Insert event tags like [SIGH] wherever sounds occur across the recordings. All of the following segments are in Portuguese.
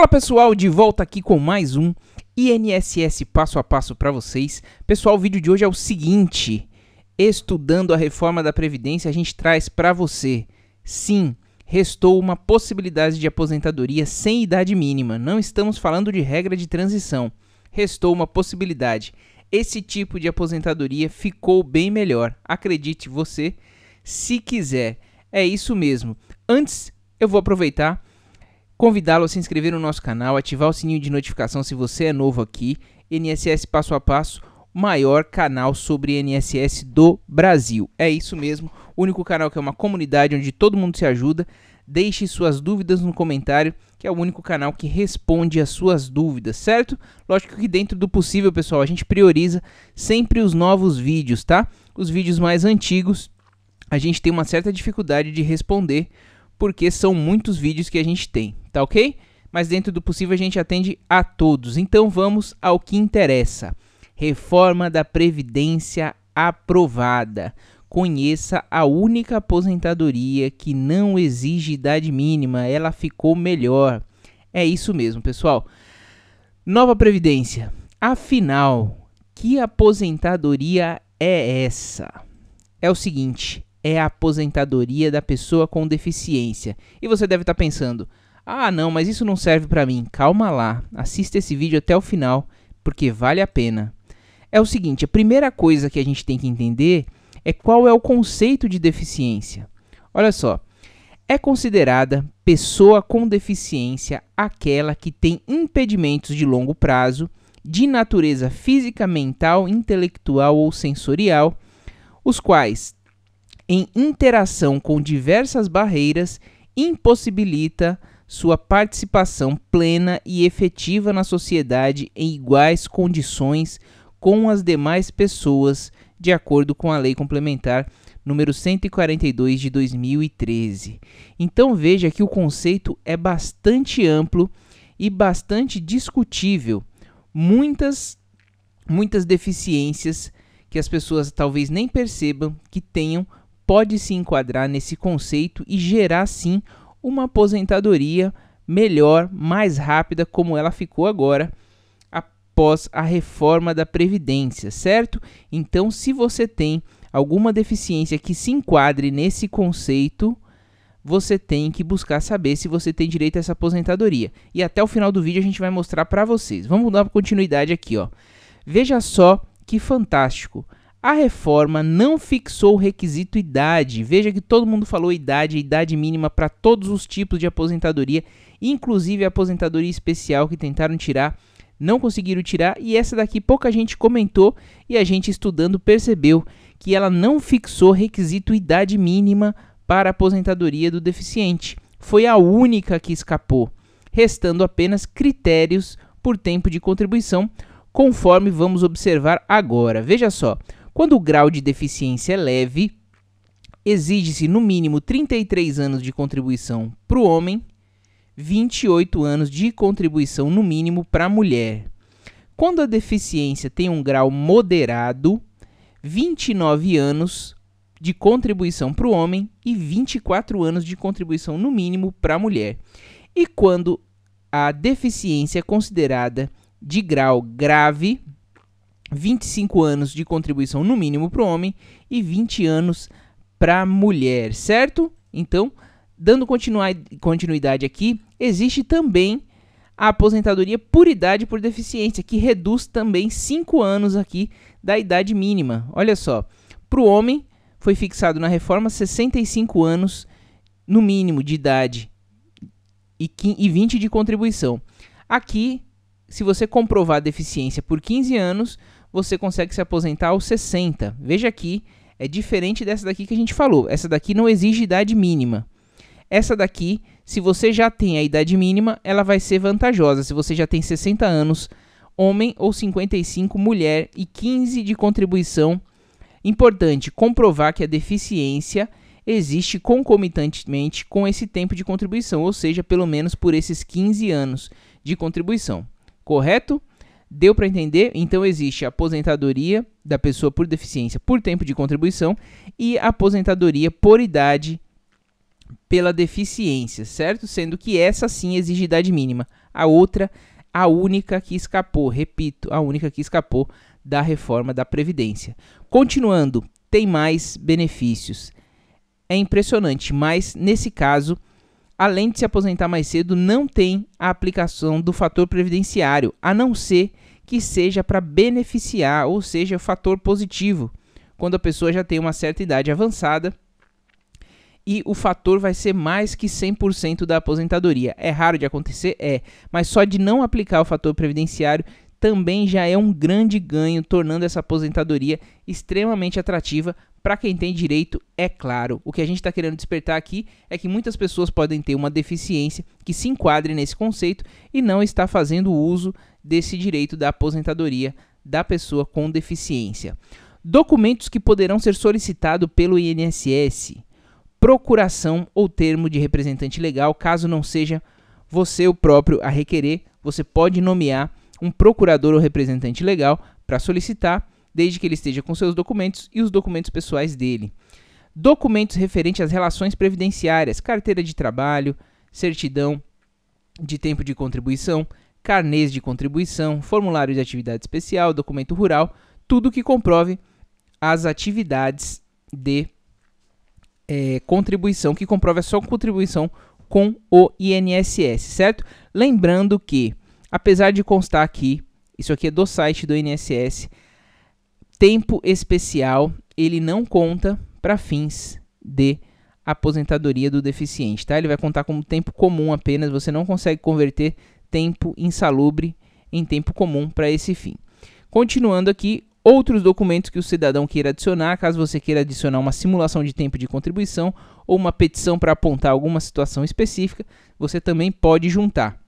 Fala pessoal, de volta aqui com mais um INSS passo a passo para vocês. Pessoal, o vídeo de hoje é o seguinte: estudando a reforma da previdência, a gente traz para você. Sim, restou uma possibilidade de aposentadoria sem idade mínima. Não estamos falando de regra de transição. Restou uma possibilidade. Esse tipo de aposentadoria ficou bem melhor. Acredite você, se quiser. É isso mesmo. Antes, eu vou aproveitar convidá-lo a se inscrever no nosso canal, ativar o sininho de notificação se você é novo aqui. NSS Passo a Passo, maior canal sobre NSS do Brasil. É isso mesmo, único canal que é uma comunidade onde todo mundo se ajuda. Deixe suas dúvidas no comentário, que é o único canal que responde as suas dúvidas, certo? Lógico que dentro do possível, pessoal, a gente prioriza sempre os novos vídeos, tá? Os vídeos mais antigos, a gente tem uma certa dificuldade de responder, porque são muitos vídeos que a gente tem, tá ok? Mas dentro do possível a gente atende a todos. Então vamos ao que interessa. Reforma da Previdência aprovada. Conheça a única aposentadoria que não exige idade mínima, ela ficou melhor. É isso mesmo, pessoal. Nova Previdência. Afinal, que aposentadoria é essa? É o seguinte: é a aposentadoria da pessoa com deficiência. E você deve estar tá pensando: "Ah, não, mas isso não serve para mim". Calma lá, assista esse vídeo até o final, porque vale a pena. É o seguinte, a primeira coisa que a gente tem que entender é qual é o conceito de deficiência. Olha só, é considerada pessoa com deficiência aquela que tem impedimentos de longo prazo de natureza física, mental, intelectual ou sensorial, os quais em interação com diversas barreiras impossibilita sua participação plena e efetiva na sociedade em iguais condições com as demais pessoas, de acordo com a Lei Complementar número 142 de 2013. Então veja que o conceito é bastante amplo e bastante discutível. Muitas muitas deficiências que as pessoas talvez nem percebam que tenham pode se enquadrar nesse conceito e gerar sim uma aposentadoria melhor, mais rápida, como ela ficou agora após a reforma da Previdência, certo? Então, se você tem alguma deficiência que se enquadre nesse conceito, você tem que buscar saber se você tem direito a essa aposentadoria. E até o final do vídeo a gente vai mostrar para vocês. Vamos dar continuidade aqui, ó. Veja só que fantástico. A reforma não fixou o requisito idade. Veja que todo mundo falou idade, idade mínima para todos os tipos de aposentadoria, inclusive a aposentadoria especial que tentaram tirar, não conseguiram tirar, e essa daqui pouca gente comentou e a gente estudando percebeu que ela não fixou requisito idade mínima para a aposentadoria do deficiente. Foi a única que escapou, restando apenas critérios por tempo de contribuição, conforme vamos observar agora. Veja só, quando o grau de deficiência é leve, exige-se no mínimo 33 anos de contribuição para o homem, 28 anos de contribuição no mínimo para a mulher. Quando a deficiência tem um grau moderado, 29 anos de contribuição para o homem e 24 anos de contribuição no mínimo para a mulher. E quando a deficiência é considerada de grau grave, 25 anos de contribuição no mínimo para o homem e 20 anos para a mulher, certo? Então, dando continuidade aqui, existe também a aposentadoria por idade por deficiência, que reduz também 5 anos aqui da idade mínima. Olha só, para o homem foi fixado na reforma 65 anos no mínimo de idade e 20 de contribuição. Aqui, se você comprovar a deficiência por 15 anos, você consegue se aposentar aos 60. Veja aqui, é diferente dessa daqui que a gente falou. Essa daqui não exige idade mínima. Essa daqui, se você já tem a idade mínima, ela vai ser vantajosa. Se você já tem 60 anos, homem ou 55 mulher e 15 de contribuição. Importante comprovar que a deficiência existe concomitantemente com esse tempo de contribuição, ou seja, pelo menos por esses 15 anos de contribuição. Correto? Deu para entender? Então existe a aposentadoria da pessoa por deficiência por tempo de contribuição e a aposentadoria por idade pela deficiência, certo? Sendo que essa sim exige idade mínima. A outra, a única que escapou, repito, a única que escapou da reforma da previdência. Continuando, tem mais benefícios. É impressionante, mas nesse caso além de se aposentar mais cedo, não tem a aplicação do fator previdenciário, a não ser que seja para beneficiar, ou seja, fator positivo, quando a pessoa já tem uma certa idade avançada e o fator vai ser mais que 100% da aposentadoria. É raro de acontecer? É, mas só de não aplicar o fator previdenciário também já é um grande ganho, tornando essa aposentadoria extremamente atrativa para quem tem direito, é claro. O que a gente está querendo despertar aqui é que muitas pessoas podem ter uma deficiência que se enquadre nesse conceito e não está fazendo uso desse direito da aposentadoria da pessoa com deficiência. Documentos que poderão ser solicitados pelo INSS. Procuração ou termo de representante legal, caso não seja você o próprio a requerer, você pode nomear um procurador ou representante legal para solicitar desde que ele esteja com seus documentos e os documentos pessoais dele. Documentos referentes às relações previdenciárias, carteira de trabalho, certidão de tempo de contribuição, carnês de contribuição, formulário de atividade especial, documento rural, tudo que comprove as atividades de é, contribuição, que comprove a sua contribuição com o INSS, certo? Lembrando que, apesar de constar aqui, isso aqui é do site do INSS, tempo especial ele não conta para fins de aposentadoria do deficiente, tá? Ele vai contar como tempo comum apenas, você não consegue converter tempo insalubre em tempo comum para esse fim. Continuando aqui, outros documentos que o cidadão queira adicionar, caso você queira adicionar uma simulação de tempo de contribuição ou uma petição para apontar alguma situação específica, você também pode juntar.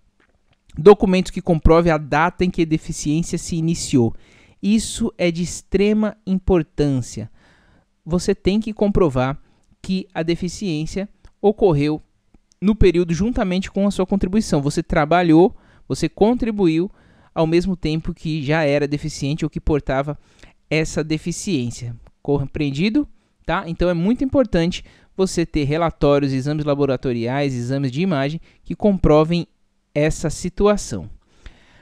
Documentos que comprovem a data em que a deficiência se iniciou. Isso é de extrema importância. Você tem que comprovar que a deficiência ocorreu no período juntamente com a sua contribuição. Você trabalhou, você contribuiu ao mesmo tempo que já era deficiente ou que portava essa deficiência. Compreendido? Tá? Então é muito importante você ter relatórios, exames laboratoriais, exames de imagem que comprovem essa situação.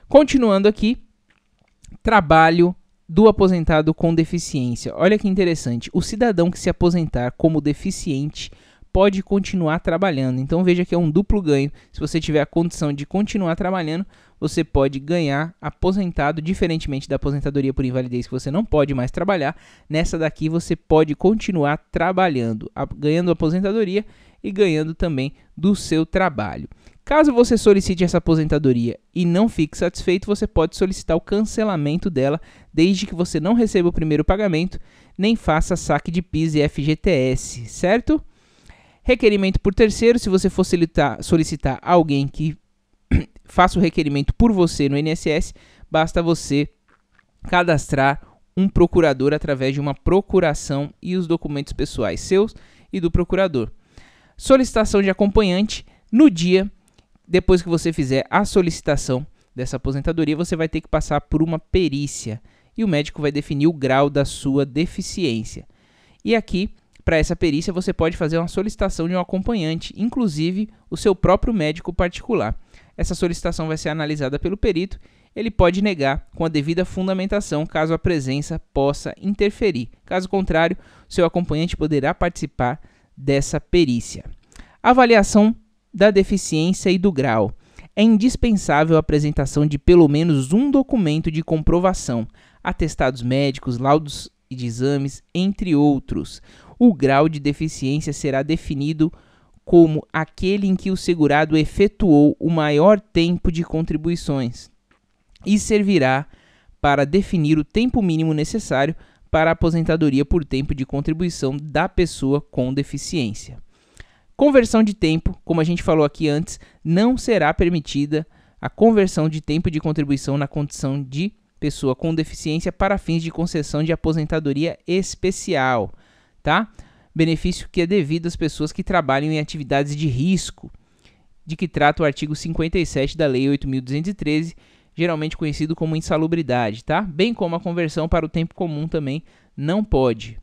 Continuando aqui, trabalho do aposentado com deficiência. Olha que interessante. O cidadão que se aposentar como deficiente pode continuar trabalhando. Então veja que é um duplo ganho. Se você tiver a condição de continuar trabalhando, você pode ganhar aposentado, diferentemente da aposentadoria por invalidez que você não pode mais trabalhar. Nessa daqui você pode continuar trabalhando, ganhando aposentadoria e ganhando também do seu trabalho. Caso você solicite essa aposentadoria e não fique satisfeito, você pode solicitar o cancelamento dela, desde que você não receba o primeiro pagamento, nem faça saque de PIS e FGTS, certo? Requerimento por terceiro, se você for solicitar, alguém que [CLEARS THROAT] faça o requerimento por você no INSS, basta você cadastrar um procurador através de uma procuração e os documentos pessoais seus e do procurador. Solicitação de acompanhante no dia depois que você fizer a solicitação dessa aposentadoria, você vai ter que passar por uma perícia e o médico vai definir o grau da sua deficiência. E aqui, para essa perícia, você pode fazer uma solicitação de um acompanhante, inclusive o seu próprio médico particular. Essa solicitação vai ser analisada pelo perito. Ele pode negar com a devida fundamentação caso a presença possa interferir. Caso contrário, seu acompanhante poderá participar dessa perícia. Avaliação da deficiência e do grau. É indispensável a apresentação de pelo menos um documento de comprovação, atestados médicos, laudos de exames, entre outros. O grau de deficiência será definido como aquele em que o segurado efetuou o maior tempo de contribuições e servirá para definir o tempo mínimo necessário para a aposentadoria por tempo de contribuição da pessoa com deficiência. Conversão de tempo, como a gente falou aqui antes, não será permitida a conversão de tempo de contribuição na condição de pessoa com deficiência para fins de concessão de aposentadoria especial, tá? Benefício que é devido às pessoas que trabalham em atividades de risco, de que trata o artigo 57 da Lei 8213, geralmente conhecido como insalubridade, tá? Bem como a conversão para o tempo comum também não pode.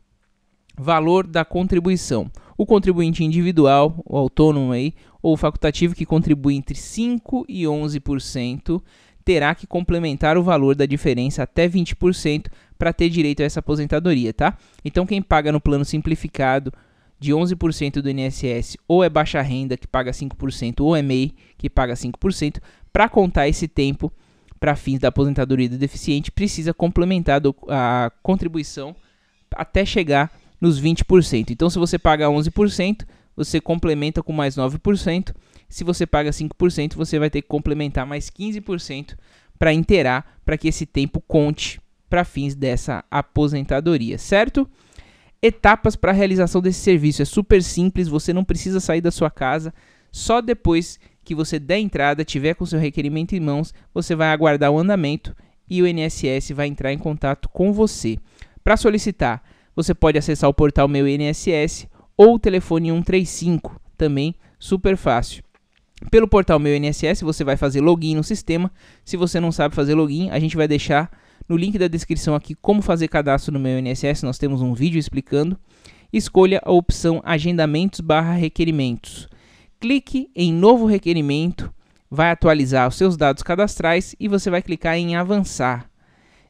Valor da contribuição o contribuinte individual, o autônomo aí, ou o facultativo que contribui entre 5 e 11%, terá que complementar o valor da diferença até 20% para ter direito a essa aposentadoria, tá? Então quem paga no plano simplificado de 11% do INSS ou é baixa renda que paga 5% ou é MEI que paga 5%, para contar esse tempo para fins da aposentadoria do deficiente, precisa complementar a contribuição até chegar nos 20%. Então, se você paga 11%, você complementa com mais 9%. Se você paga 5%, você vai ter que complementar mais 15% para inteirar, para que esse tempo conte para fins dessa aposentadoria, certo? Etapas para a realização desse serviço é super simples, você não precisa sair da sua casa, só depois que você der entrada, tiver com seu requerimento em mãos, você vai aguardar o andamento e o INSS vai entrar em contato com você. Para solicitar você pode acessar o portal Meu INSS ou o telefone 135, também super fácil. Pelo portal Meu INSS você vai fazer login no sistema. Se você não sabe fazer login, a gente vai deixar no link da descrição aqui como fazer cadastro no Meu INSS, nós temos um vídeo explicando. Escolha a opção agendamentos/requerimentos. Clique em novo requerimento, vai atualizar os seus dados cadastrais e você vai clicar em avançar.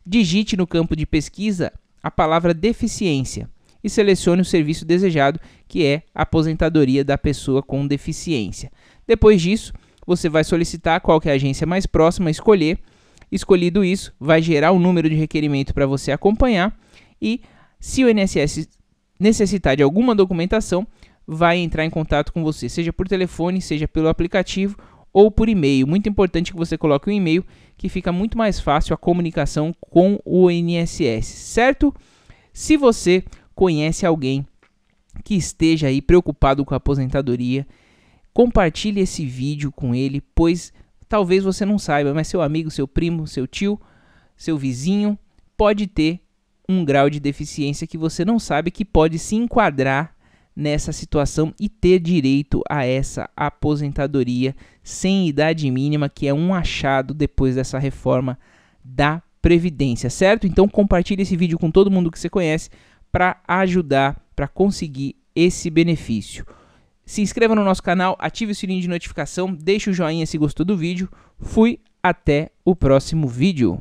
Digite no campo de pesquisa a palavra deficiência e selecione o serviço desejado, que é a aposentadoria da pessoa com deficiência. Depois disso, você vai solicitar qual é a agência mais próxima a escolher. Escolhido isso, vai gerar o um número de requerimento para você acompanhar e se o INSS necessitar de alguma documentação, vai entrar em contato com você, seja por telefone, seja pelo aplicativo ou por e-mail. Muito importante que você coloque o um e-mail, que fica muito mais fácil a comunicação com o INSS, certo? Se você conhece alguém que esteja aí preocupado com a aposentadoria, compartilhe esse vídeo com ele, pois talvez você não saiba, mas seu amigo, seu primo, seu tio, seu vizinho pode ter um grau de deficiência que você não sabe que pode se enquadrar nessa situação e ter direito a essa aposentadoria sem idade mínima, que é um achado depois dessa reforma da Previdência, certo? Então compartilhe esse vídeo com todo mundo que você conhece para ajudar para conseguir esse benefício. Se inscreva no nosso canal, ative o sininho de notificação, deixe o joinha se gostou do vídeo. Fui, até o próximo vídeo.